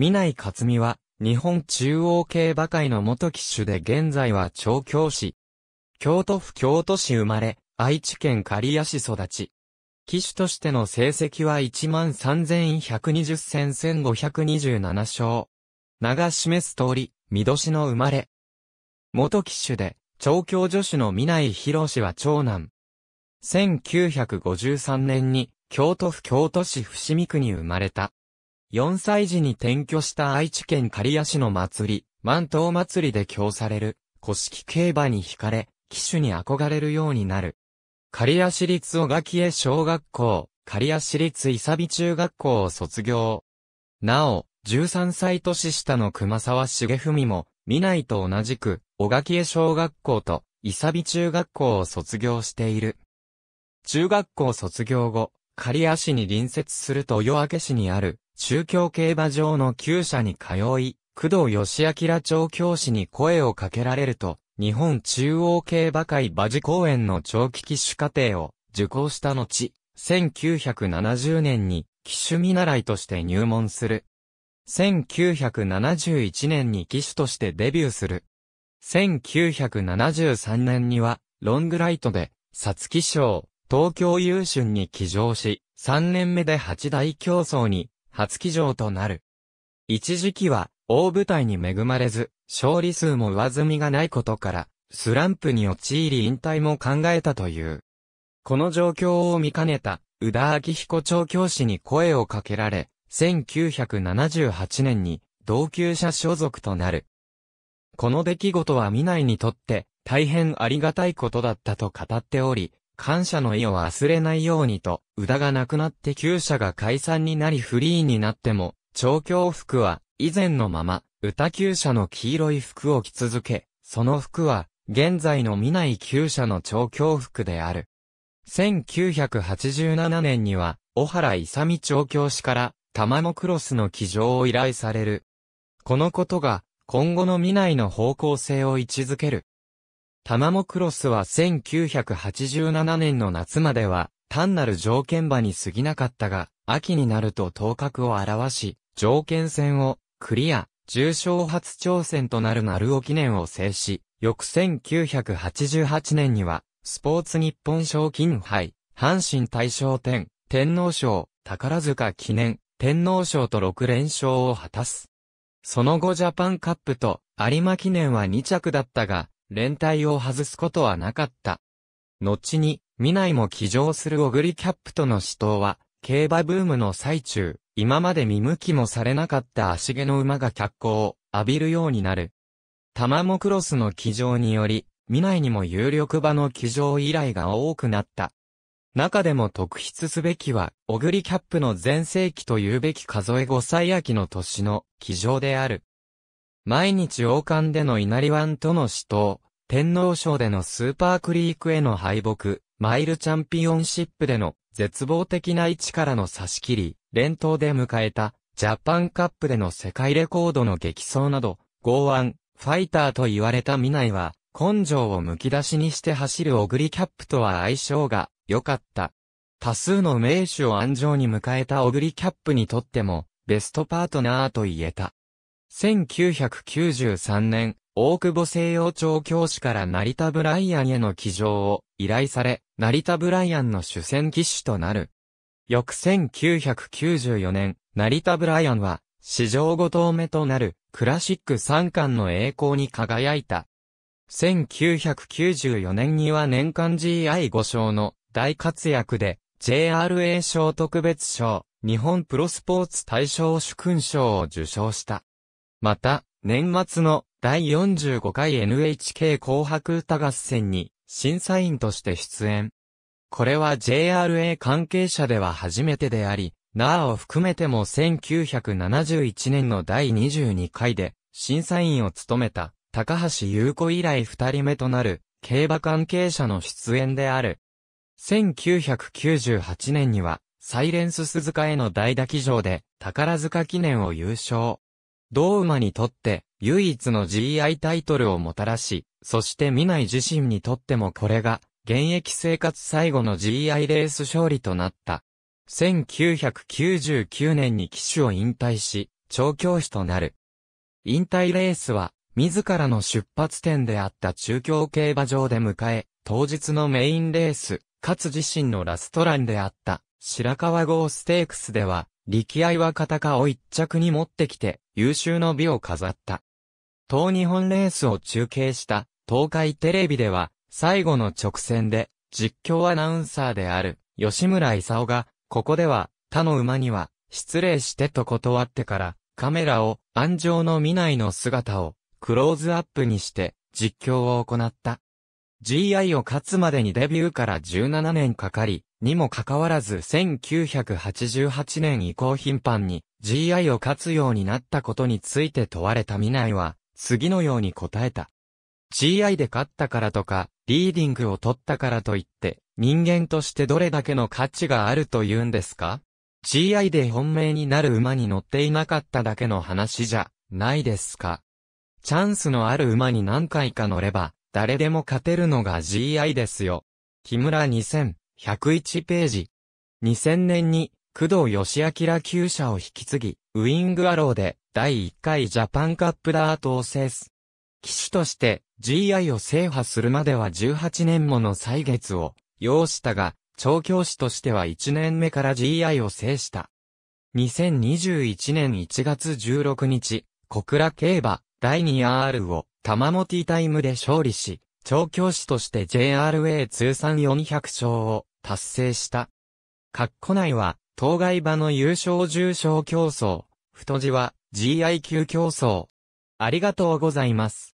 南内克美は、日本中央競馬会の元騎手で現在は調教師。京都府京都市生まれ、愛知県刈谷市育ち。騎手としての成績は13,120戦1527勝。名が示す通り、見年の生まれ。元騎手で、調教助手の南内博氏は長男。1953年に、京都府京都市伏見区に生まれた。4歳児に転居した愛知県刈谷市の祭り、万頭祭りで供される、古式競馬に惹かれ、騎手に憧れるようになる。刈谷市立小垣江小学校、刈谷市立伊佐美中学校を卒業。なお、13歳年下の熊沢重文も、見ないと同じく、小垣江小学校と、伊佐美中学校を卒業している。中学校卒業後、刈谷市に隣接すると夜明け市にある、中京競馬場の厩舎に通い、工藤義明ら調教師に声をかけられると、日本中央競馬会馬事公園の長期機種課程を受講した後、1970年に機種見習いとして入門する。1971年に機種としてデビューする。1973年にはロングライトで、サツキ賞、東京優春に騎乗し、3年目で8大競争に初騎乗となる。一時期は、大舞台に恵まれず、勝利数も上積みがないことから、スランプに陥り引退も考えたという。この状況を見かねた、宇田明彦調教師に声をかけられ、1978年に同級者所属となる。この出来事は未来にとって大変ありがたいことだったと語っており、感謝の意を忘れないようにと、宇田が亡くなって旧社が解散になりフリーになっても、調教服は以前のまま、歌旧社の黄色い服を着続け、その服は、現在の見ない旧社の調教服である。1987年には、小原勇調教師から、玉のクロスの騎乗を依頼される。このことが、今後の見ないの方向性を位置づけるタマモクロスは1987年の夏までは、単なる条件馬に過ぎなかったが、秋になると頭角を表し、条件戦をクリア、重賞初挑戦となる鳴尾記念を制し、翌1988年には、スポーツ日本賞金杯、阪神大賞典、天皇賞、宝塚記念、天皇賞と6連勝を果たす。その後ジャパンカップと有馬記念は2着だったが、連帯を外すことはなかった。後に、未来も騎乗するオグリキャップとの死闘は、競馬ブームの最中、今まで見向きもされなかった足毛の馬が脚光を浴びるようになる。タマモクロスの騎乗により、未来にも有力馬の騎乗依頼が多くなった。中でも特筆すべきは、オグリキャップの前世紀というべき数え5歳秋の年の騎乗である。毎日王冠での稲荷湾との死闘、天皇賞でのスーパークリークへの敗北、マイルチャンピオンシップでの絶望的な位置からの差し切り、連投で迎えたジャパンカップでの世界レコードの激走など、剛腕、ファイターと言われた未来は、根性をむき出しにして走るオグリキャップとは相性が良かった。多数の名手を安城に迎えたオグリキャップにとっても、ベストパートナーと言えた。1993年、大久保西洋町教師から成田ブライアンへの騎乗を依頼され、成田ブライアンの主戦騎手となる。翌1994年、成田ブライアンは、史上5頭目となる、クラシック3冠の栄光に輝いた。1994年には年間 GI5 賞の大活躍で、JRA 賞特別賞、日本プロスポーツ大賞主勲賞を受賞した。また、年末の第45回 NHK 紅白歌合戦に審査員として出演。これは JRA 関係者では初めてであり、ナーを含めても1971年の第22回で審査員を務めた高橋優子以来二人目となる競馬関係者の出演である。1998年にはサイレンス鈴鹿への大打機場で宝塚記念を優勝。同馬にとって唯一の GI タイトルをもたらし、そしてミナイ自身にとってもこれが現役生活最後の GI レース勝利となった。1999年に騎手を引退し、調教師となる。引退レースは、自らの出発点であった中京競馬場で迎え、当日のメインレース、かつ自身のラストランであった、白川郷ステークスでは、力合は片かを一着に持ってきて、優秀の美を飾った。東日本レースを中継した東海テレビでは最後の直線で実況アナウンサーである吉村勲がここでは他の馬には失礼してと断ってからカメラを安城の未来の姿をクローズアップにして実況を行った。GI を勝つまでにデビューから17年かかり、にもかかわらず1988年以降頻繁に GI を勝つようになったことについて問われたミナイは、次のように答えた。GI で勝ったからとか、リーディングを取ったからといって、人間としてどれだけの価値があると言うんですか ?GI で本命になる馬に乗っていなかっただけの話じゃ、ないですかチャンスのある馬に何回か乗れば、誰でも勝てるのが GI ですよ。木村2 0 0 0 101ページ。2000年に工藤義明ら旧社を引き継ぎ、ウィングアローで第1回ジャパンカップダートを制す。騎手として GI を制覇するまでは18年もの歳月を要したが、調教師としては1年目から GI を制した。2021年1月16日、小倉競馬第 2R を玉持ティタイムで勝利し、調教師として JRA 通算400勝を達成した。括弧内は当該場の優勝重賞競争、太字は GIQ 競争。ありがとうございます。